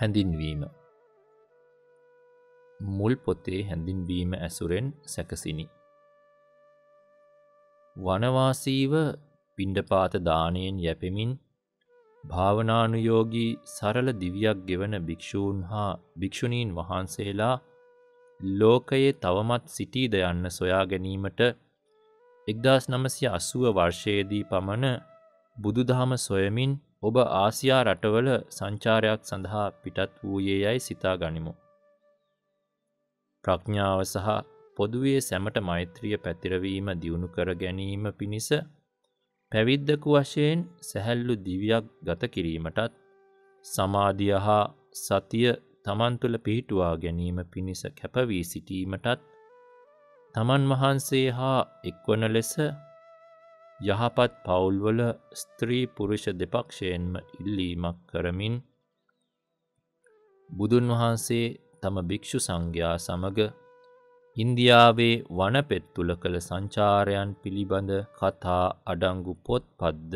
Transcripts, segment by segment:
හැඳින්වීම මුල් පොතේ හැඳින්වීම ඇසුරෙන් සැකසිනි වනවාසීව පිණ්ඩපාත දානයෙන් යැපෙමින් භාවනානුයෝගී සරල දිවියක් ගෙවන භික්‍ෂූන් හා භික්‍ෂුණීන් වහන්සේලා ලෝකයේ තවමත් සිටීද යන්න සොයා ගැනීමට එක්දස් නමසය අසුව වර්ෂයේදී පමණ බුදුදහම සොයමින් ඔබ ආසියා රටවල සංචාරයක් සඳහා පිටත් වූයේ යයි සිතා ගනිමු. ප්‍රඥාව සහ පොදුවේ සැමට මෛත්‍රිය පැතිරවීම දියුණු කර ගැනීම පිණිස පැවිද්දකු වශයෙන් සැහැල්ලු දිවියක් ගත කිරීමටත් සමාධිය හා සතිය තමන් තුළ පිහිටුවා ගැනීම පිණිස කැපවී සිටීමටත් තමන් වහන්සේ හා එක්වන ලෙස යහපත් පවුල්වල ස්ත්‍රී පුරුෂ දෙපක්ෂයෙන්ම ඉල්ලීමක් කරමින් බුදුන් වහන්සේ තම භික්‍ෂු සංඝයා සමග ඉන්දියාවේ වනපෙත් තුළ කළ සංචාරයන් පිළිබඳ කතා අඩංගු පොත් පද්ද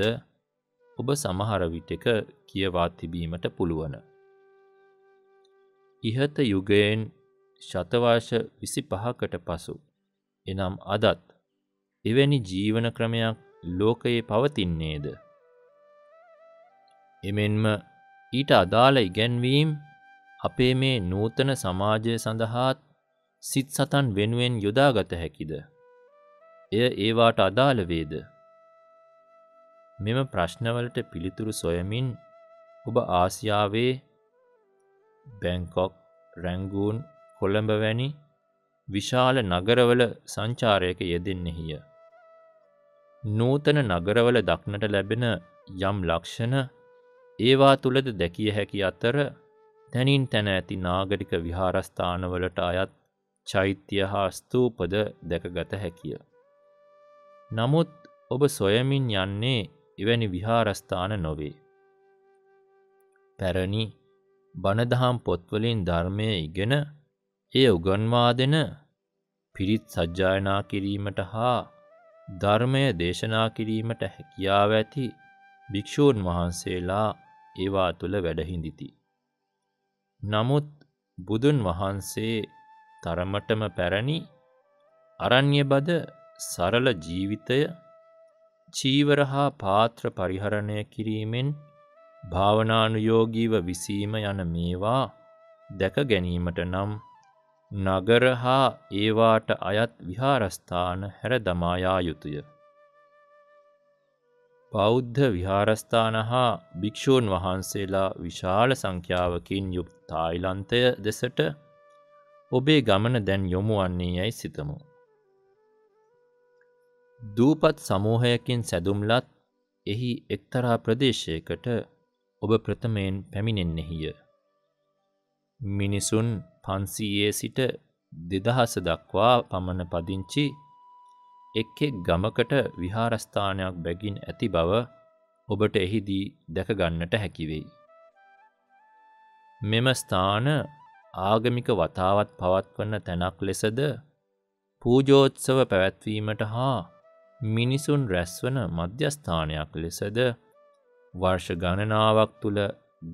ඔබ සමහරවිටක කියවා තිබීමට පුළුවන. ඉහත යුගයෙන් ශතවාශ විසි පහකට පසු එනම් අදත් එවැනි ජීවන ක්‍රමයක් ලෝකයේ පවතින්නේද. එමෙන්ම ඊට අදාළ ඉගැන්වීම් අපේ මේ නූතන සමාජය සඳහාත් සිත් සතන් වෙනුවෙන් යොදාගත හැකිද. එය ඒවාට අදාළ වේද. මෙම ප්‍රශ්නවලට පිළිතුරු සොයමින් ඔබ ආසියාවේ බැංකොක් රැංගූන් කොළඹ වැනි විශාල නගරවල සංචාරයක යෙදෙන්නෙහිය. නූතන නගරවල දක්නට ලැබෙන යම් ලක්ෂණ ඒවා තුළද දැකිය හැකි අතර තැනින් තැන ඇති නාගරික විහාරස්ථානවලට අයත් චෛත්‍ය හා ස්තූපද දැකගත හැකිය. නමුත් ඔබ සොයමින් යන්නේ එවැනි විහාරස්ථාන නොවේ. පැරණි බණදහම් පොත්වලින් ධර්මය ඉගෙන එය උගන්වා දෙන පිරිත් සජ්ජායනා කිරීමට හා ධර්මය දේශනා කිරීමට හැකියාව ඇති භික්‍ෂූන් වහන්සේලා ඒවා තුළ වැඩහිඳිති. නමුත් බුදුන් වහන්සේ තරමටම පැරණි අරණ්‍ය බද සරල ජීවිතය චීවර හා පාත්‍ර පරිහරණය කිරීමෙන් භාවනානුයෝගීව විසීම යන මේවා දැක ගැනීමට නම් නගර හා ඒවාට අයත් විහාරස්ථාන හැර දමායා යුතුය. බෞද්ධ විහාරස්ථාන හා භික්‍ෂූන් වහන්සේලා විශාල සංඛ්‍යාවකින් යුක් තායිලන්තය දෙසට ඔබේ ගමන දැන් යොමුවන්නේ යැයි සිතමු. දූපත් සමූහයකින් සැදුම්ලත් එහි එක්තරා ප්‍රදේශයකට ඔබ ප්‍රථමයෙන් පැමිණෙන්නෙහිය. මිනිසුන් පන්සීයේ සිට දෙදහස දක්වා පමණ පදිංචි එක් එක් ගමකට විහාරස්ථානයක් බැගින් ඇති බව ඔබට එහිදී දැකගන්නට හැකිවෙයි. මෙම ස්ථාන ආගමික වතාවත් පවත්වන තැනක් ලෙසද පූජෝත්සව පැවැත්වීමට හා මිනිසුන් රැස්වන මධ්‍යස්ථානයක් ලෙසද වර්ෂ ගණනාවක් තුළ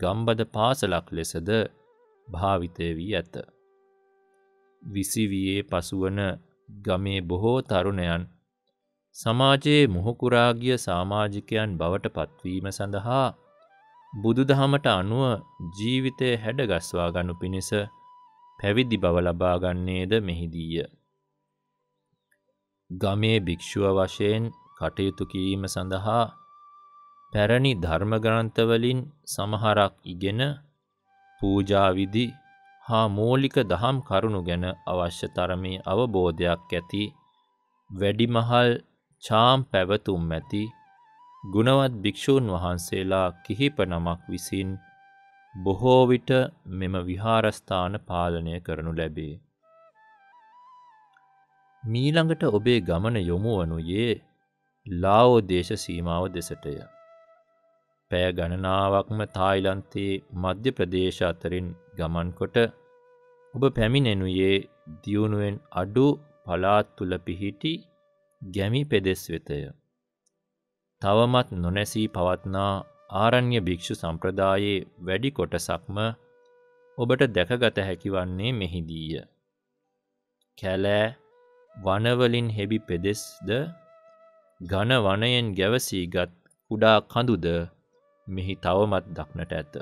ගම්බද පාසලක් ලෙසද භාවිතය වී ඇත. විසිවයේ පසුවන ගමේ බොහෝ තරුණයන් සමාජයේ මොහොකුරාගිය සාමාජිකයන් බවට පත්වීම සඳහා බුදුදහමට අනුව ජීවිතය හැඩගස්වා ගනු පිණිස පැවිදි බව ලබාගන්නේද මෙහිදීය. ගමේ භික්‍ෂුව වශයෙන් කටයුතු කිරීම සඳහා පැරණි ධර්මග්‍රන්ථවලින් සමහරක් ඉගෙන පූජාවිදි හා මූලික දහම් කරුණු ගැන අවශ්‍ය තරමේ අවබෝධයක් ඇති වැඩිමහල් චාම් පැවතුම් ඇති ගුණවත් භික්‍ෂූන් වහන්සේලා කිහිප නමක් විසින් බොහෝ විට මෙම විහාරස්ථාන පාලනය කරනු ලැබේ. මීළඟට ඔබේ ගමන යොමුවනුයේ ලාවෝ දේශ සීමාව දෙසටය. පැය ගණනාවක්ම තායිලන්තයේ මධ්‍ය ප්‍රදේශ අතරින් ගමන්කොට ඔබ පැමිණෙනුයේ දියුණුවෙන් අඩු පලාත් තුළ පිහිටි ගැමි පෙදෙස් වෙතය. තවමත් නොනැසී පවත්නා ආරණ්‍ය භික්‍ෂු සම්ප්‍රදායේ වැඩි කොටසක්ම ඔබට දැකගත හැකිවන්නේ මෙහිදීය. කැලෑ වනවලින් හෙබි පෙදෙස්ද ඝන වනයෙන් ගැවසීගත් කුඩා කඳුද මෙහි තවමත් දක්නට ඇත.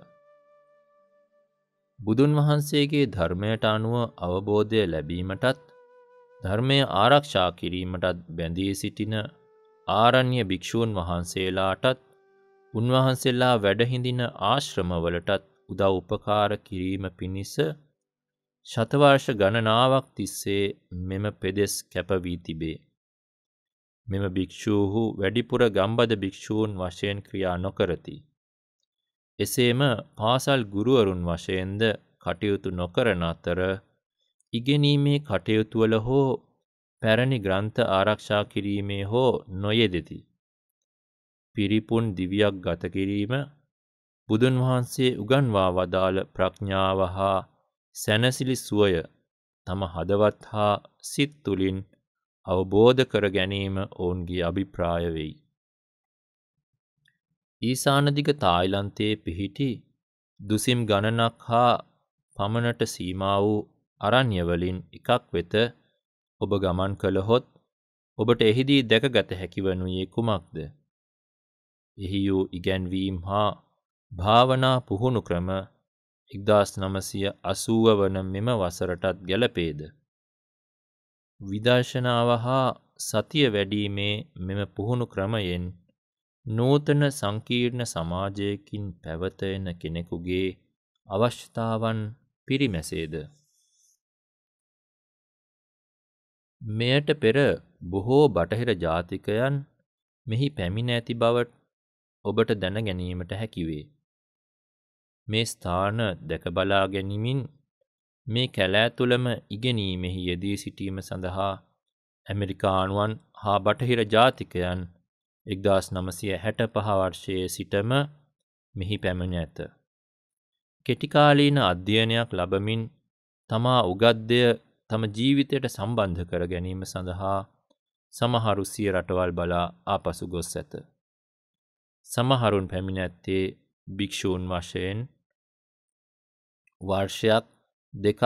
බුදුන් වහන්සේගේ ධර්මයට අනුව අවබෝධය ලැබීමටත් ධර්මය ආරක්ෂා කිරීමටත් බැඳී සිටින ආරණ්‍ය භික්‍ෂූන් වහන්සේලාටත් උන්වහන්සේලා වැඩහිඳින ආශ්‍රමවලටත් උදව් උපකාර කිරීම පිණිස ශතවර්ෂ ගණනාවක් තිස්සේ මෙම පෙදෙස් කැපවී තිබේ. මෙම භික්‍ෂූහු වැඩිපුර ගම්බද භික්‍ෂූන් වශයෙන් ක්‍රියා නොකරති. එසේම පාසල් ගුරුවරුන් වශයෙන්ද කටයුතු නොකරන අතර ඉගෙනීමේ කටයුතුවල හෝ පැරණි ග්‍රන්ථ ආරක්ෂා කිරීමේ හෝ නොයෙදෙති. පිරිපුන් දිවියක් ගත කිරීම බුදුන් වහන්සේ උගන්වා වදාළ ප්‍රඥාව හා සැනසිලි සුවය තම හදවත් හා සිත් තුළින් අවබෝධ කර ගැනීම ඔවුන්ගේ අභිප්‍රාය වෙයි. ඊසානදිග තායිලන්තයේ පිහිටි දුසිම් ගණනක් හා පමණට සීමා වූ අරණ්‍යවලින් එකක් වෙත ඔබ ගමන් කළහොත් ඔබට එහිදී දැකගත හැකිවනුයේ කුමක්ද. එහි වූ ඉගැන්වීම් හා භාවනා පුහුණු ක්‍රම එක්දස් නමසිය අසූව වන මෙම වසරටත් ගැලපේද. විදර්ශනාව හා සතිය වැඩීමේ මෙම පුහුණු ක්‍රමයෙන් නූතන සංකීර්ණ සමාජයකින් පැවත එන කෙනෙකුගේ අවශ්‍යතාවන් පිරිමැසේද. මෙයට පෙර බොහෝ බටහිර ජාතිකයන් මෙහි පැමිණ ඇති බවට ඔබට දැන ගැනීමට හැකිවේ. මේ ස්ථාන දැකබලා ගැනිමින් මේ කැලෑ තුළම ඉගෙනීමෙහි යෙදී සිටීම සඳහා ඇමෙරිකානුවන් හා බටහිර ජාතිකයන් එක්දස් නමසය හැට පහවර්ෂයේ සිටම මෙහි පැමිණ ඇත. කෙටිකාලීන අධ්‍යයනයක් ලබමින් තමා උගද්දය තම ජීවිතයට සම්බන්ධ කර ගැනීම සඳහා සමහරු සිය රටවල් බලා ආපසු ගොස් ඇත. සමහරුන් පැමිණ ඇත්තේ භික්‍ෂූන් වශයෙන් වර්ෂයක් දෙකක්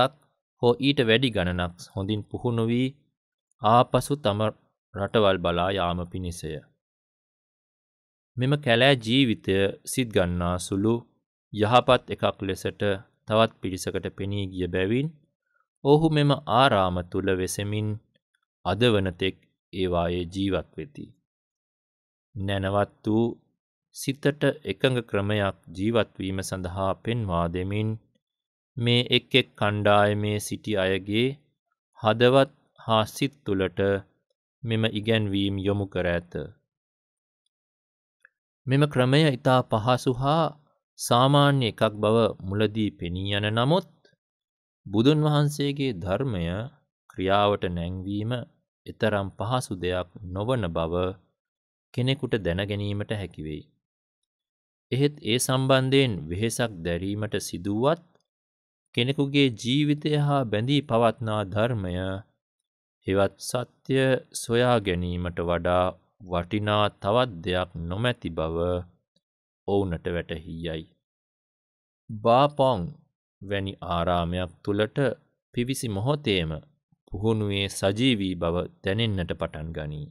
හෝ ඊට වැඩි ගණනක් හොඳින් පුහුණු වී ආපසු තම රටවල් බලා යාම පිණිසය. මෙම කැලෑ ජීවිතය සිත්ගන්නා සුළු යහපත් එකක් ලෙසට තවත් පිරිසකට පෙනී ගිය බැවින් ඔහු මෙම ආරාම තුළ වෙසමින් අද වනතෙක් ඒවායේ ජීවත් වෙති. නැනවත් වූ සිතට එකඟ ක්‍රමයක් ජීවත්වීම සඳහා පෙන්වා දෙමින් මේ එක් එක් කණ්ඩායමේ සිටි අයගේ හදවත් හා සිත් තුළට මෙම ඉගැන්වීම් යොමු කර ඇත. මෙම ක්‍රමය ඉතා පහසු හා සාමාන්‍ය එකක් බව මුලදී පෙනී යන නමුත් බුදුන් වහන්සේගේ ධර්මය ක්‍රියාවට නැංවීම එතරම් පහසු දෙයක් නොවන බව කෙනෙකුට දැනගැනීමට හැකිවෙයි. එහෙත් ඒ සම්බන්ධයෙන් වෙහෙසක් දැරීමට සිදුවත් කෙනෙකුගේ ජීවිතය හා බැඳී පවත්නා ධර්මය හෙවත් සත්‍ය සොයා ගැනීමට වඩා වටිනා තවත් දෙයක් නොමැති බව ඔවුනට වැටහී යයි. බාපොන් වැනි ආරාමයක් තුළට පිවිසි මොහොතේම පුහුණුවේ සජීවී බව දැනෙන්නට පටන් ගනී.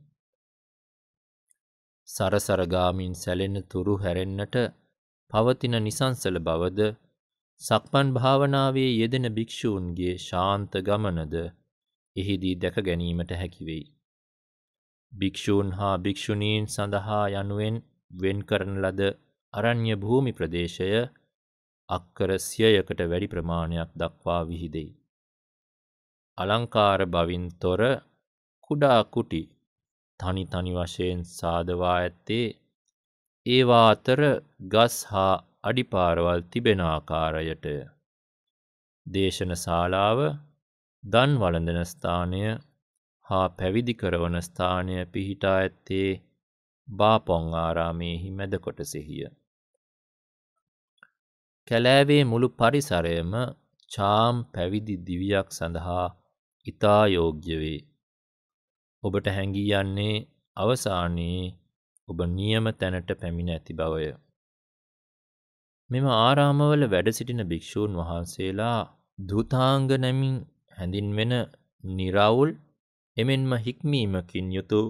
සරසරගාමින් සැලෙන තුරු හැරෙන්නට පවතින නිසංසල බවද සක්මන් භාවනාවේ යෙදෙන භික්‍ෂූන්ගේ ශාන්ත ගමනද එහිදී දැක ගැනීමට හැකිවෙයි. භික්‍ෂූන් හා භික්‍ෂුණීන් සඳහා යනුවෙන් වෙන් කරන ලද අරණ්‍ය භූමි ප්‍රදේශය අක්කර සියයකට වැඩි ප්‍රමාණයක් දක්වා විහිදෙයි. අලංකාර බවින් තොර කුඩා කුටි තනි තනි වශයෙන් සාදවා ඇත්තේ ඒවා අතර ගස් හා අඩිපාරවල් තිබෙන ආකාරයටය. දේශන ශාලාව දන් වළඳන ස්ථානය හා පැවිදි කරවන ස්ථානය පිහිටා ඇත්තේ බාපොං ආරාමයෙහි මැදකොටසෙහිය. කැලෑවේ මුළු පරිසරයම චාම් පැවිදි දිවියක් සඳහා ඉතා යෝග්‍ය වේ. ඔබට හැඟී යන්නේ අවසානයේ ඔබ නියම තැනට පැමිණ ඇති බවය. මෙම ආරාමවල වැඩ සිටින භික්‍ෂූන් වහන්සේලා දුතාංග නැමින් හැඳින්වෙන නිරවුල් එමෙන්ම හික්මීමකින් යුතු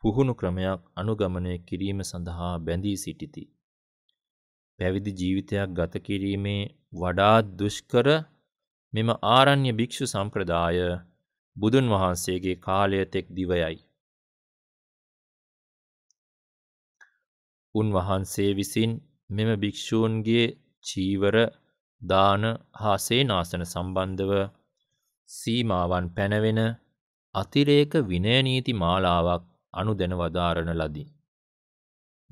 පුහුණු ක්‍රමයක් අනුගමනය කිරීම සඳහා බැඳී සිටිති. පැවිදි ජීවිතයක් ගත කිරීමේ වඩාත් දුෂ්කර මෙම ආරණ්‍ය භික්‍ෂු සම්ප්‍රදාය බුදුන් වහන්සේගේ කාලය තෙක් දිවයයි. උන්වහන්සේ විසින් මෙම භික්‍ෂූන්ගේ චීවර දාන හා සේනාසන සම්බන්ධව සීමාවන් පැනවෙන අතිරේක විනය නීති මාලාවක් අනුදැන වදාරන ලදී.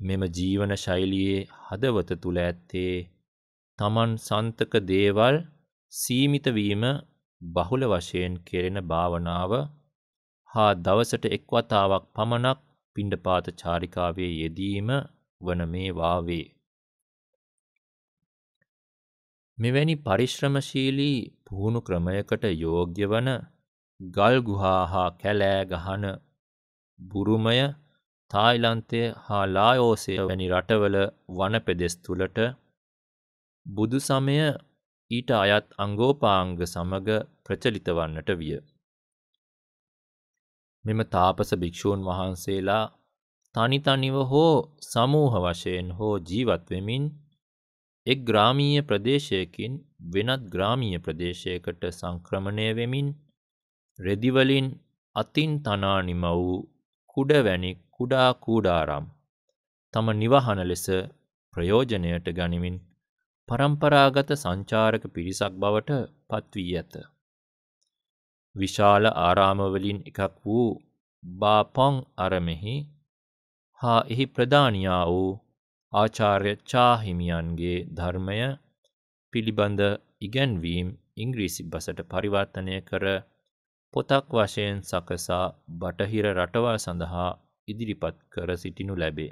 මෙම ජීවන ශෛලියේ හදවත තුල ඇත්තේ තමන් සන්තක දේවල් සීමිත වීම බහුල වශයෙන් කෙරෙන භාවනාව හා දවසට එක් වතාවක් පමණක් පිණ්ඩපාත චාරිකාවේ යෙදීම වන මේ වාවේ. මෙවැනි පරිශ්‍රමශීලී පුහුණු ක්‍රමයකට යෝග්‍ය වන ගල්ගුහා හා කැලෑ ගහන බුරුමය තායිලන්තය හා ලායෝසය වැනි රටවල වනපෙදෙස් තුළට බුදු සමය ඊට අයත් අංගෝපාංග සමග ප්‍රචලිත වන්නට විය. මෙම තාපස භික්‍ෂූන් වහන්සේලා තනිතනිව හෝ සමූහ වශයෙන් හෝ ජීවත්වෙමින් එක් ග්‍රාමීය ප්‍රදේශයකින් වෙනත් ග්‍රාමීය ප්‍රදේශයකට සංක්‍රමණය වෙමින් රෙදිවලින් අතින් තනා නිම වූ කුඩ වැනි කුඩා කූඩාරම් තම නිවහන ලෙස ප්‍රයෝජනයට ගනිමින් પરම්පරාගත සංචාරක පිරිසක් බවට පත්වී ඇත. විශාල ආරාමවලින් එකක් වූ බාපොන් අරමෙහි හා එහි ප්‍රධානියා වූ ආචාර්ය චාහිමියන්ගේ ධර්මය පිළිබඳ ඉගැන්වීම් ඉංග්‍රීසි බසට පරිවර්තනය කර පොතක් වශයෙන් සකසා බටහිර රටවල් සඳහා ඉදිරිපත් කර සිටිනු ලැබේ.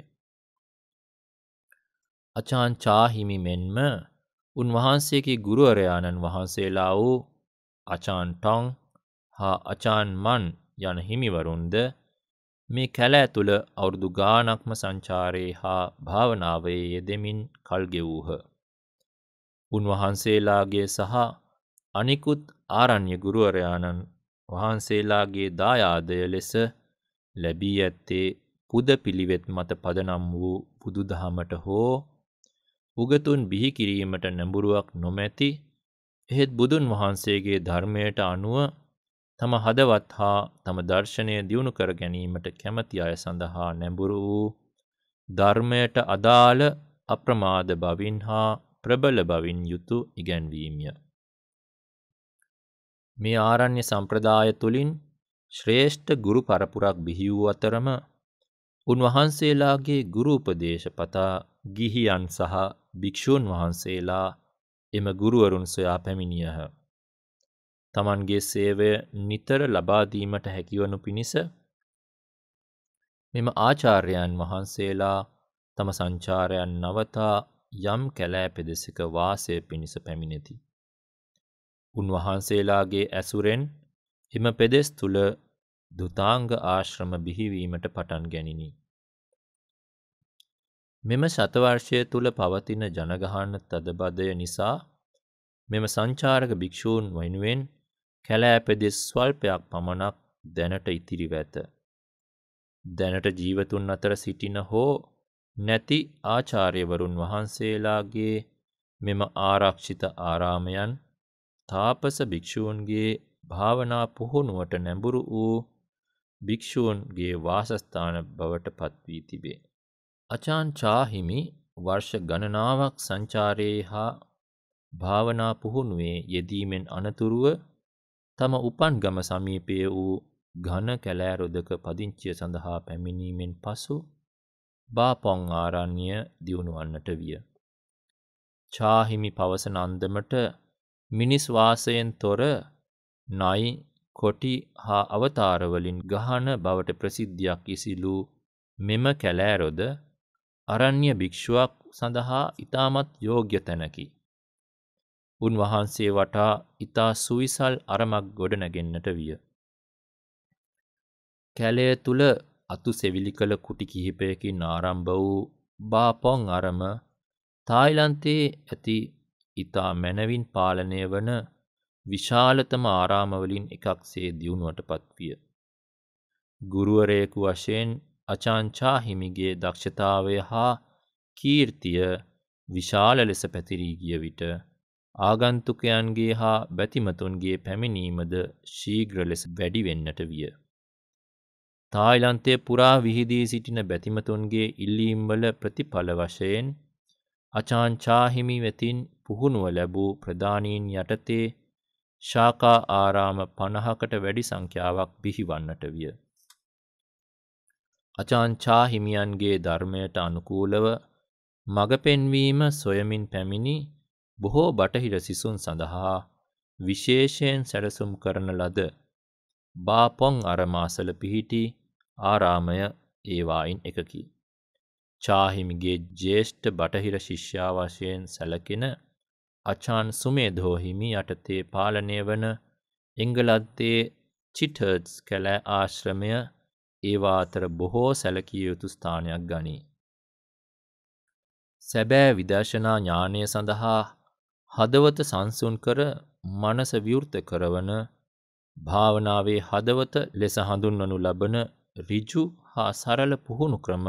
අචාන්චාහිමි මෙන්ම උන්වහන්සේගේ ගුරුවරයාණන් වහන්සේලා වූ අචාන් ටොං හා අචාන් මන් යන හිමිවරුන්ද මේ කැලෑ තුළ අවුරුදු ගානක්ම සංචාරයේ හා භාවනාවයේ යෙදෙමින් කල්ගෙවූහ. උන්වහන්සේලාගේ සහ අනිකුත් ආරණ්‍ය ගුරුවරයාණන් වහන්සේලාගේ දායාදය ලෙස ලැබී ඇත්තේ පුද පිළිවෙත් මත පදනම් වූ බුදුදහමට හෝ උගතුන් බිහි කිරීමට නැඹුරුවක් නොමැති එහෙත් බුදුන් වහන්සේගේ ධර්මයට අනුව තම හදවත් හා තම දර්ශනය දියුණු කර ගැනීමට කැමති අය සඳහා නැඹුරු වූ ධර්මයට අදාළ අප්‍රමාද බවින් හා ප්‍රබල බවින් යුතු ඉගැන්වීමය. මේ ආරණ්‍ය සම්ප්‍රදාය තුළින් ශ්‍රේෂ්ඨ ගුරු පරපුරක් බිහි වූ අතරම උන්වහන්සේලාගේ ගුරු උපදේශ පතා ගිහියන් සහ භික්ෂූන් වහන්සේලා එම ගුරුවරුන් සොයා පැමිණියහ. තමන්ගේ සේවය නිතර ලබාදීමට හැකිවනු පිණිස මෙම ආචාර්යයන් වහන්සේලා තම සංචාරයන් නවතා යම් කැලෑ පෙදෙසක වාසය පිණිස පැමිණෙති. උන්වහන්සේලාගේ ඇසුරෙන් එම පෙදෙස් තුළ දුතාංග ආශ්‍රම බිහිවීමට පටන් ගැනිනි. මෙම ශතවර්ෂය තුළ පවතින ජනගහන්න තදබදය නිසා මෙම සංචාරක භික්‍ෂූන් වෙනුවෙන් කැලෑපෙදෙස් ස්වල්පයක් පමණක් දැනට ඉතිරිව ඇත. දැනට ජීවතුන් අතර සිටින හෝ නැති ආචාර්යවරුන් වහන්සේලාගේ මෙම ආරක්ෂිත ආරාමයන් තාපස භික්‍ෂූන්ගේ භාවනා පුහුණුවට නැඹුරු වූ භික්‍ෂූන්ගේ වාසස්ථාන බවට පත්වී තිබේ. අචාන්චාහිමි වර්ෂ ගණනාවක් සංචාරයේ හා භාවනා පුහුණුවේ යෙදීමෙන් අනතුරුව තම උපන් ගම සමීපය වූ ඝන කැලෑරොදක පදිංචිය සඳහා පැමිණීමෙන් පසු බාපොං ආරණ්‍ය දියුණුවන්නට විය. චාහිමි පවසන අන්දමට මිනිස් වාසයෙන් තොර නයි කොටි හා අවතාරවලින් ගහන බවට ප්‍රසිද්ධියක් ඉසිලූ මෙම කැලෑරොද අරණ්‍ය භික්‍ෂුවක් සඳහා ඉතාමත් යෝග්‍ය තැනකි. උන්වහන්සේ වටා ඉතා සුවිසල් අරමක් ගොඩනැගෙන්න්නට විය. කැලය තුළ අතු සෙවිලි කළ කුටි කිහිපයකින් ආරම්භ වූ බාපොන් අරම තායිලන්තයේ ඇති ඉතා මැනවින් පාලනය වන විශාලතම ආරාමවලින් එකක් සේ දියුණුවට පත්විය. ගුරුවරයෙකු වශයෙන් අචාංචා හිමිගේ දක්ෂතාවය හා කීර්තිය විශාල ලෙස පැතිරී ගිය විට ආගන්තුකයන්ගේ හා බැතිමතුන්ගේ පැමිණීමද ශීඝ්‍ර ලෙස වැඩිවෙන්නට විය. තායිලන්තය පුරා විහිදී සිටින බැතිමතුන්ගේ ඉල්ලීම්වල ප්‍රතිඵල වශයෙන් අචාංචාහිමි වෙතින් පුහුණුව ලැබූ ප්‍රධානීන් යටතේ ශාකා ආරාම පණහකට වැඩි සංඛ්‍යාවක් බිහිවන්නට විය. අචාංචාහිමියන්ගේ ධර්මයට අනුකූලව මඟ පෙන්වීම සොයමින් පැමිණි බොහෝ බටහිර සිසුන් සඳහා විශේෂයෙන් සැරසුම් කරන ලද බාපොන් අරමාසල පිහිටි ආරාමය ඒවායින් එකකි. චාහිමිගේ ජ්‍යේෂ්ඨ බටහිර ශිෂ්‍යා වශයෙන් සැලකෙන අචාන් සුමේධෝ හිමි යටතේ පාලනය වන එංගලන්තයේ චිටර්ඩ්ස් කැලෑ ආශ්‍රමය ඒවා අතර බොහෝ සැලකිය යුතු ස්ථානයක් ගනී. සැබෑ විදර්ශනා ඥානය සඳහා හදවත සංසුන් කර මනස විවෘත කරවන භාවනාවේ හදවත ලෙස හඳුන්වනු ලබන ඍජු හා සරල පුහුණු ක්‍රම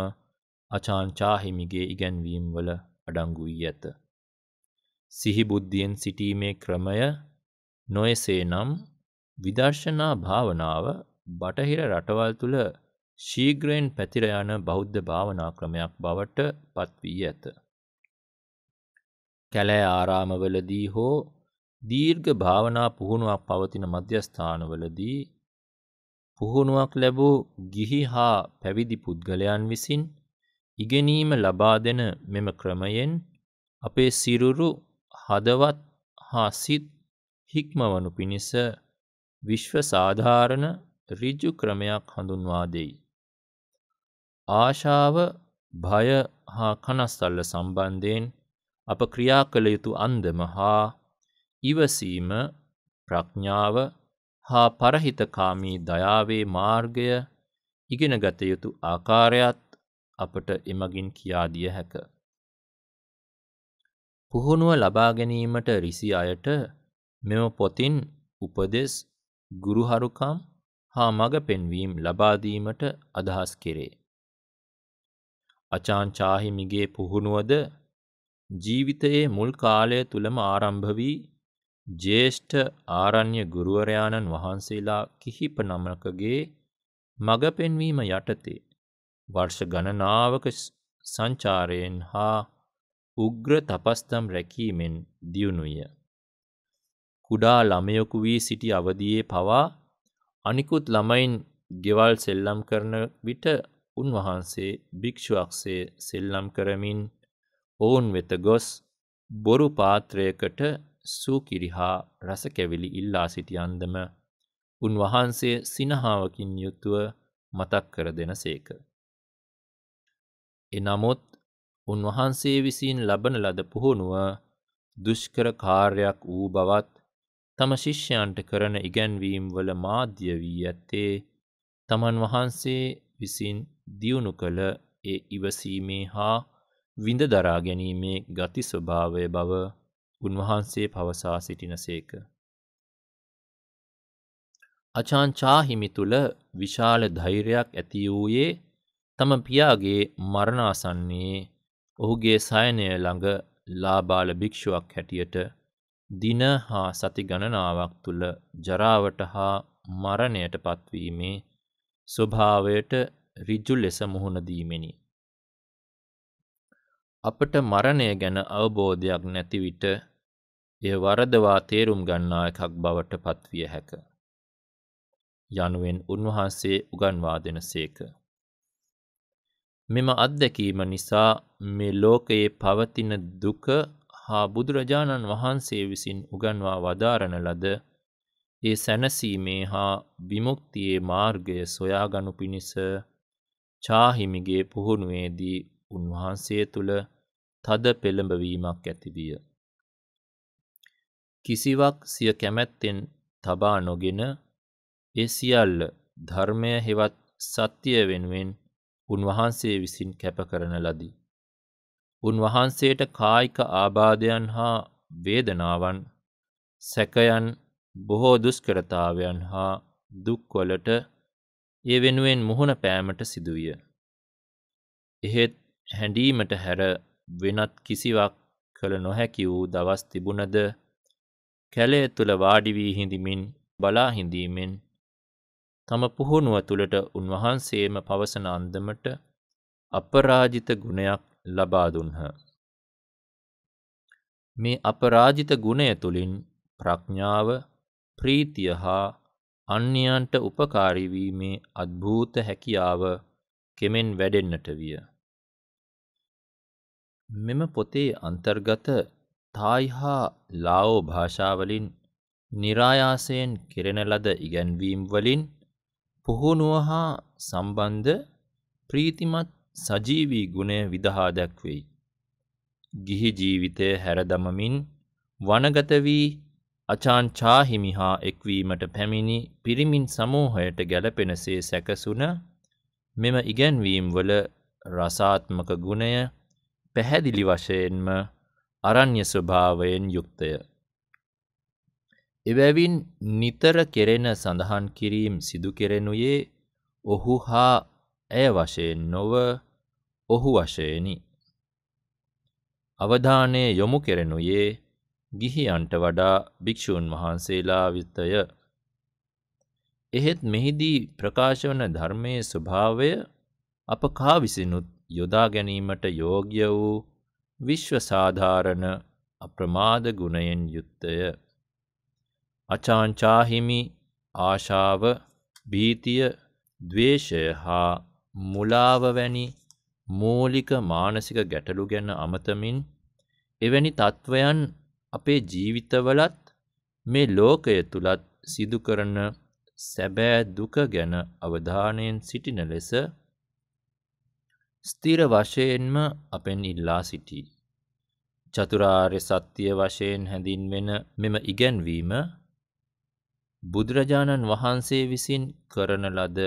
අචාන්චා හිමිගේ ඉගැන්වීම්වල අඩංගු වී ඇත. සිහිබුද්ධියෙන් සිටීමේ ක්‍රමය නොයසේ නම් විදර්ශනා භාවනාව බටහිර රටවල් තුළ ශීග්‍රයෙන් පැතිර යන බෞද්ධ භාවනා ක්‍රමයක් බවට පත්වී ඇත. කැලෑ ආරාමවලදී හෝ දීර්ඝ භාවනා පුහුණුවක් පවතින මධ්‍යස්ථානවලදී පුහුණුවක් ලැබූ ගිහි හා පැවිදි පුද්ගලයන් විසින් ඉගෙනීම ලබාදෙන මෙම ක්‍රමයෙන් අපේ සිරුරු හදවත් හා සිත් හික්මවනු පිණිස විශ්ව සාධාරණ ඍජු ක්‍රමයක් හඳුන්වා දෙයි. ආශාව භය හා කනස්සල්ල සම්බන්ධයෙන් අප ක්‍රියා කළ යුතු අන්දම හා ඉවසීම ප්‍රඥාව හා පරහිතකාමී දයාවේ මාර්ගය ඉගෙනගත යුතු ආකාරයත් අපට එමගින් කියා දිය හැක. පුහුණුව ලබා ගැනීමට රිසි අයට මෙම පොතින් උපදෙස් ගුරුහරුකම් හා මඟ පෙන්වීම් ලබාදීමට අදහස් කෙරේ. අචාංචාහිමිගේ පුහුණුවද ජීවිතයේ මුල් කාලය තුළම ආරම්භ වී ජේෂ්ඨ ආරණ්‍ය ගුරුවරයාණන් වහන්සේලා කිහිප නමකගේ මඟ පෙන්වීම යටතේ වර්ෂ ගණනාවක සංචාරයෙන් හා උග්‍ර තපස්තම් රැකීමෙන් දියුණුය. කුඩා ළමයකු වී සිටි අවදියේ පවා අනිකුත් ළමයින් ගෙවල් සෙල්ලම් කරන විට උන්වහන්සේ භික්‍ෂුවක්සේ සෙල්ලම් කරමින් ඔවුන් වෙත ගොස් බොරු පාත්‍රයකට සූකිරිහා රසකැවිලි ඉල්ලා සිටියන්දම උන්වහන්සේ සිනහාවකින් යුතුව මතක් කර දෙන සේක. එනමුත් උන්වහන්සේ විසින් ලබන ලද පුහුණුව දුෂ්කර කාර්යක් වූ බවත් තම ශිෂ්‍යයන්ට කරන ඉගැන්වීම් වල මාධ්‍ය වී ඇත්තේ තමන් වහන්සේ විසින් දියුණු කළ ඒ ඉවසීමේ හා විඳ දරා ගැනීමේ ගති ස්වභාවය බව උන්වහන්සේ පවසා සිටිනසේක. අචාංචාහිමි තුළ විශාල ධෛර්යක් ඇති වූයේ තම පියාගේ මරණාසන්නේ ඔහුගේ සයනය ළඟ ලාබාල භික්‍ෂුවක් හැටියට දින හා සති ගණනාවක් තුළ ජරාවට හා මරණයට පත්වීමේ ස්වභාවයට රිජු ලෙස මුහුණදීමෙනි. අපට මරණය ගැන අවබෝධයක් නැතිවිට එය වරදවා තේරුම් ගන්නා එකක් බවට පත්විය හැක. යනුවෙන් උන්වහන්සේ උගන්වා දෙන සේක. මෙම අත්දැකීම නිසා මේ ලෝකයේ පවතින දුක හා බුදුරජාණන් වහන්සේ විසින් උගන්වා වදාරණ ලද ඒ සැනසීමේ හා විමුක්තියේ මාර්ගය සොයාගනු පිණිස චාහිමිගේ පුහුණුවේදී උන්වහන්සේ තුළ තද පෙළඹවීමක් ඇතිවිය. කිසිවක් සිය කැමැත්තෙන් තබා නොගෙන ඒ සියල්ල ධර්මය හෙවත් සත්‍යය වෙනුවෙන් උන්වහන්සේ විසින් කැප කරන ලදී. උන්වහන්සේට කායික ආබාධයන් හා වේදනාවන් සැකයන් බොහෝ දුෂ්කරතාවයන් හා දුක්වලට ඒ වෙනුවෙන් මුහුණ පෑමට සිදුවිය. එහෙත් හැඬීමට හැර වෙනත් කිසිවක් කළ නොහැකි වූ දවස් තිබුණද කැලේ තුළ වාඩිවී හිඳමින් බලාහිඳීමෙන් තම පුහුණුව තුළට උන්වහන්සේම පවසන අන්දමට අපරාජිත ගුණයක් ලබා දුන්හ. මේ අපරාජිත ගුණය තුළින් ප්‍රඥාව ප්‍රීතිය හා අන්‍යයන්ට උපකාරීවීමේ අත්භූත හැකියාව කෙමෙන් වැඩෙන්නට විය. මෙම පොතේ අන්තර්ගත තායි හා ලාෝ භාෂාවලින් නිරායාසයෙන් කෙරෙන ලද ඉගැන්වීම් වලින් පුහුණුව හා සම්බන්ධ ප්‍රීතිමත් සජීවී ගුණය විදහා දැක්වෙයි. ගිහි ජීවිතය හැරදමමින් වනගත වී අචාංචාහිමි හා එක්වීමට පැමිණි පිරිමින් සමූහයට ගැලපෙනසේ සැකසුන මෙම ඉගැන්වීම්වල රසාත්මක ගුණය පැහැදිලි වශයෙන්ම අරණ්‍ය ස්වභාවයෙන් යුක්තය. එවැවින් නිතර කෙරෙන සඳහන් කිරීම් සිදු කෙරෙනුයේ ඔහු හා ඇය වශයෙන් නොව ඔහු වශයනි. අවධානය යොමු කෙරෙනුයේ ගිහියන්ට වඩා භික්‍ෂූන් වහන්සේලා විත්තය. එහෙත් මෙහිදී ප්‍රකාශවන ධර්මයේ ස්වභාවය අප කා විසිනුත් යොදා ගැනීමට යෝග්‍ය වූ විශ්වසාධාරණ අප්‍රමාද ගුණයෙන් යුත්තය. අචාංචාහිමි ආශාව භීතිය දවේශය හා මුලාව වැනි මූලික මානසික ගැටලු ගැන අමතමින් එවැනි තත්ත්වයන් අපේ ජීවිතවලත් මේ ලෝකය තුළත් සිදුකරන සැබෑ දුක ගැන අවධානයෙන් සිටින ලෙස ස්තිර වශයෙන්ම අපෙන් ඉල්ලා සිටී. චතුරාර්ය සත්‍යය වශයෙන් හැඳින්වෙන මෙම ඉගැන්වීම බුදුරජාණන් වහන්සේ විසින් කරන ලද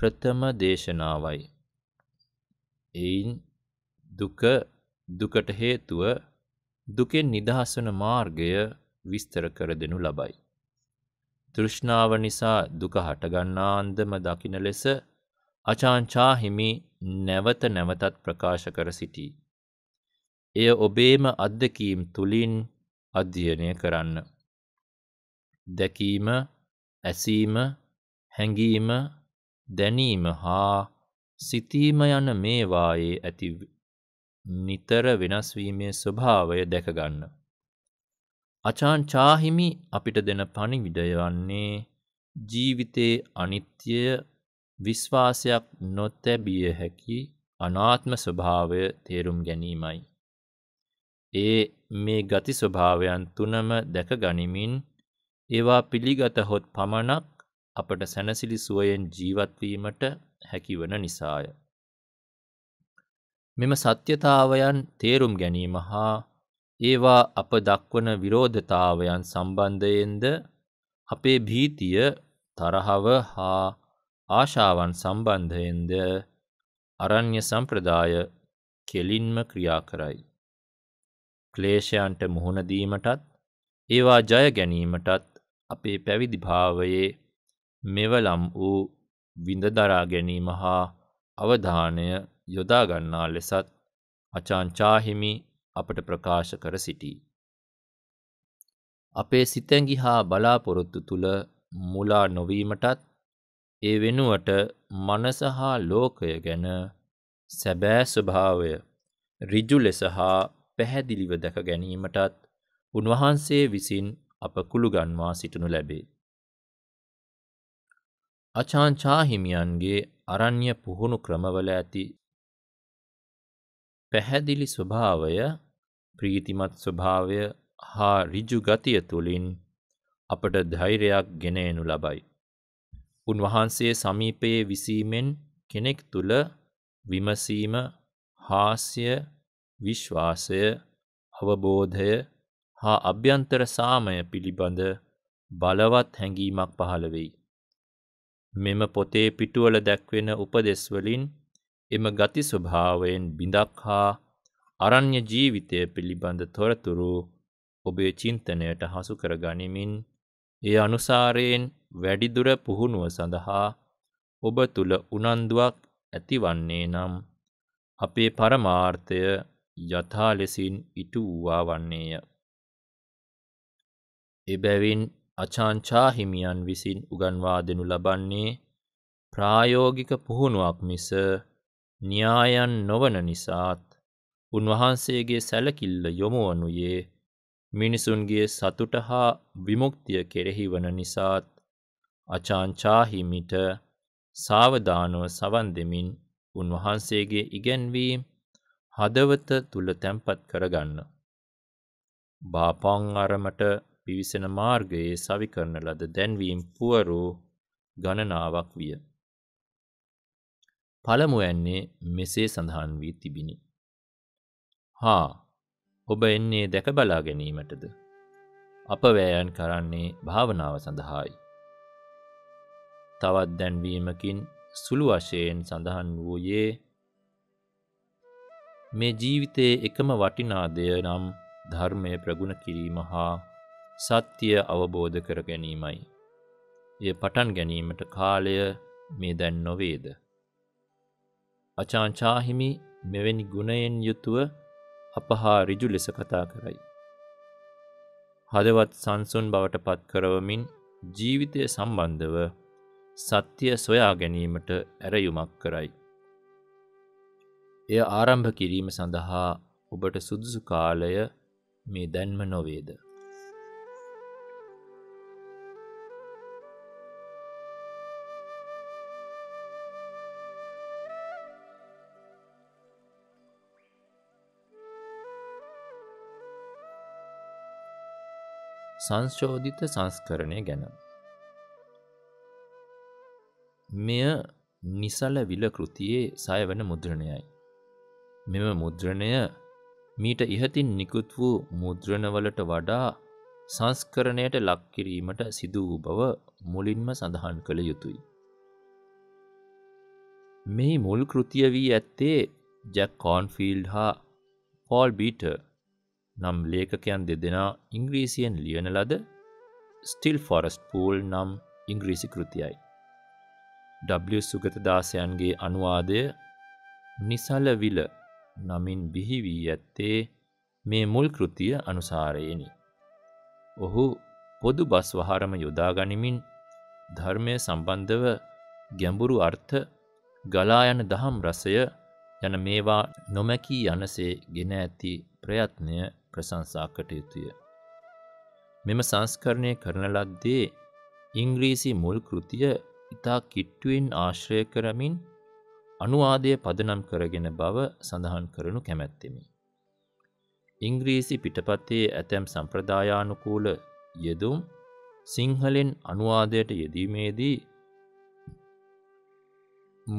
ප්‍රථම දේශනාවයි. එයින් දුක දුකට හේතුව දුකෙන් නිදහස් වන මාර්ගය විස්තර කර දෙනු ලබයි. තෘෂ්ණාව නිසා දුක හටගන්නාන්දම දකින ලෙස අචාංචා හිමි නැවත නැවතත් ප්‍රකාශ කර සිටී. එය ඔබේම අත්දකීම් තුළින් අධ්‍යයනය කරන්න. දැකීම ඇසීම හැඟීම දැනීම හා සිතීම යන මේවායේ ඇති නිතර වෙනස්වීමේ ස්වභාවය දැකගන්න. අචාන් චාහිමි අපිට දෙන පණිවිඩය වන්නේ ජීවිතයේ අනිත්‍ය විශ්වාසයක් නොතැබිය හැකි අනාත්ම ස්වභාවය තේරුම් ගැනීමයි. ඒ මේ ගති ස්වභාවයන් තුනම දැක ගනිමින් ඒවා පිළිගත හොත් පමණක් අපට සැනසිලි සුවයෙන් ජීවත්වීමට හැකිවන නිසාය. මෙම සත්‍යතාවයන් තේරුම් ගැනීම හා ඒවා අප දක්වන විරෝධතාවයන් සම්බන්ධයෙන්ද අපේ භීතිය තරහව හා ආශාවන් සම්බන්ධයෙන්ද අරණ්‍ය සම්ප්‍රදාය කෙලින්ම ක්‍රියා කරයි. ක්ලේශයන්ට මුහුණදීමටත් ඒවා ජය ගැනීමටත් අපේ පැවිදි භාවයේ මෙවලම් වූ විඳදරා ගැනීම හා අවධානය යොදාගන්නා ලෙසත් අචාංචාහිමි අපට ප්‍රකාශ කර සිටී. අපේ සිතැඟි හා බලාපොරොත්තු තුළ මුලා නොවීමටත් ඒ වෙනුවට මනස හා ලෝකය ගැන සැබෑ ස්වභාවය රිජු ලෙස හා පැහැදිලිව දැක ගැනීමටත් උන්වහන්සේ විසින් අප කුළුගන්වා සිටිනු ලැබේ. අචාංචා හිමියන්ගේ අරණ්‍ය පුහුණු ක්‍රමවල ඇති පැහැදිලි ස්වභාවය ප්‍රීතිමත් ස්වභාවය හා ඍජු ගතිය තුළින් අපට ධෛර්යයක් ගෙන එනු ලබයි. උන්වහන්සේ සමීපයේ විසීමෙන් කෙනෙක් තුළ විමසීම, හාස්‍ය, විශ්වාසය, අවබෝධය, හා අභ්‍යන්තර සාමය පිළිබඳ බලවත් හැඟීමක් පහළ වෙයි. මෙම පොතේ පිටුවල දැක්වෙන උපදෙස්වලින් එම ගති ස්වභාවයෙන් බිඳක් හා අරණ්‍ය ජීවිතය පිළිබඳ තොරතුරු ඔබේ චින්තනයට හසු කර ගනිමින් ඒ අනුසාරයෙන් වැඩිදුර පුහුණුව සඳහා ඔබ තුළ උනන්දුවක් ඇතිවන්නේ නම් අපේ පරමාර්ථය යථා ලෙසින් ඉටු වූවා වන්නේය. එබැවින් අචාංචා හිමියන් විසින් උගන්වා දෙනු ලබන්නේ ප්‍රායෝගික පුහුණුවක් මිස න්‍යායන් නොවන නිසාත් උන්වහන්සේගේ සැලකිල්ල යොමුවනුයේ මිනිසුන්ගේ සතුට හා විමුක්තිය කෙරෙහි වන නිසාත් අචාංචාහිමිට සාවධානව සවන් දෙමින් උන්වහන්සේගේ ඉගැන්වීම් හදවත තුළ තැන්පත් කරගන්න. බාපං අරමට පිවිසෙන මාර්ගයේ සවිකරන ලද දැන්වීම් පුවරූ ගණනාවක් විය. පළමුවැන්නේ මෙසේ සඳහන් වී තිබිණි. හා ඔබ එන්නේ දැක බලා ගැනීමටද. අප වෑයන් කරන්නේ භාවනාව සඳහායි. තවත් දැන්වීමකින් සුළු වශයෙන් සඳහන් වූයේ මේ ජීවිතයේ එකම වටිනාදය නම් ධර්මය ප්‍රගුණ කිරීම හා සත්‍යය අවබෝධ කර ගැනීමයි. එය පටන් ගැනීමට කාලය මේ දැන් නොවේද. අචාංචාහිමි මෙවැනි ගුණයෙන් යුතුව අප හා රිජු ලෙස කතා කරයි. හදවත් සංසුන් බවට පත් කරවමින් ජීවිතය සම්බන්ධව සත්‍යය සොයා ගැනීමට ඇරයුමක් කරයි. එය ආරම්භ කිරීම සඳහා ඔබට සුදුසු කාලය මේ දැන්ම නොවේද. සංශෝධිත සංස්කරණය ගැන. මෙය නිසල විල කෘතියේ සයවන මුද්‍රණයයි. මෙම මුද්‍රණය මීට ඉහතින් නිකුත් වූ මුද්‍රණවලට වඩා සංස්කරණයට ලක්කිරීමට සිදු වූ බව මුලින්ම සඳහන් කළ යුතුයි. මෙහි මුල් කෘතිය වී ඇත්තේ ජැක් කෝන්ෆිල්ඩ් හා පෝල් බීටර් නම් ලේඛකයන් දෙදෙනා ඉංග්‍රීසියෙන් ලියන ලද ස්ටිල් ෆොරස්ට් පූල් නම් ඉංග්‍රීසි කෘතියයි. W සුගතදාසයන්ගේ අනුවාදය නිසලවිල නමින් බිහිවී ඇත්තේ මේ මුල් කෘතිය අනුසාරයෙනි. ඔහු පොදු බස් වහරම යොදා ගනිමින් ධර්මය සම්බන්ධව ගැඹුරු අර්ථ ගලා යන දහම් රසය යන මේවා නොමැකී යනසේ ගෙන ඇති ප්‍රයත්නය ප්‍රශංසා කටයුතුය. මෙම සංස්කරණය කරන ලද්දේ ඉංග්‍රීසි මුල් කෘතිය ඉතා කිට්ටුවෙන් ආශ්‍රය කරමින් අනුවාදය පදනම් කරගෙන බව සඳහන් කරනු කැමැත්තෙමි. ඉංග්‍රීසි පිටපතේ ඇතැම් සම්ප්‍රදායානුකූල යෙදුම් සිංහලෙන් අනුවාදයට යෙදීමේදී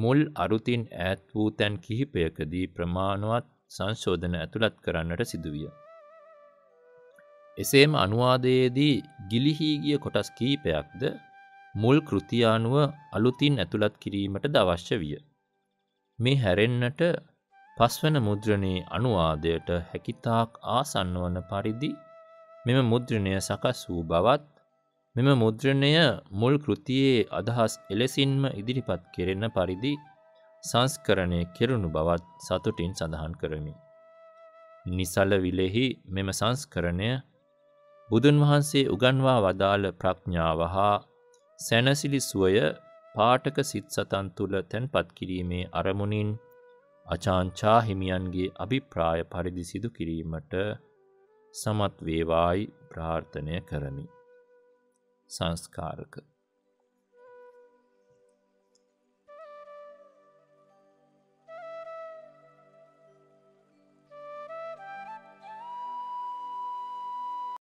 මුල් අරුතින් ඈත් වූ තැන් කිහිපයකදී ප්‍රමාණවත් සංශෝධන ඇතුළත් කරන්නට සිදුවිය. එසේම අනුවාදයේදී ගිලිහීගිය කොටස් කීපයක්ද මුල් කෘතියානුව අලුතින් ඇතුළත් කිරීමට දවශ්‍ය විය. මේ හැරෙන්නට පස්වන මුද්‍රණයේ අනුවාදයට හැකිතාක් ආසන්නවන පරිදි මෙම මුද්‍රණය සකස් වූ බවත් මෙම මුද්‍රණය මුල් කෘතියේ අදහස් එලෙසින්ම ඉදිරිපත් කෙරෙන පරිදි සංස්කරණය කෙරුණු බවත් සතුටින් සඳහන් කරමි. නිසල විලෙහි මෙම සංස්කරණය බුදුන් වහන්සේ උගන්වා වදාළ ප්‍රඥාව හා සැනසිලි සුවය පාටක සිත් සතන් තුළ තැන්පත් කිරීමේ අරමුණින් අචාංචා හිමියන්ගේ අභිප්‍රාය පරිදි සිදු කිරීමට සමත් වේවායි ප්‍රාර්ථනය කරමි. සංස්කාරක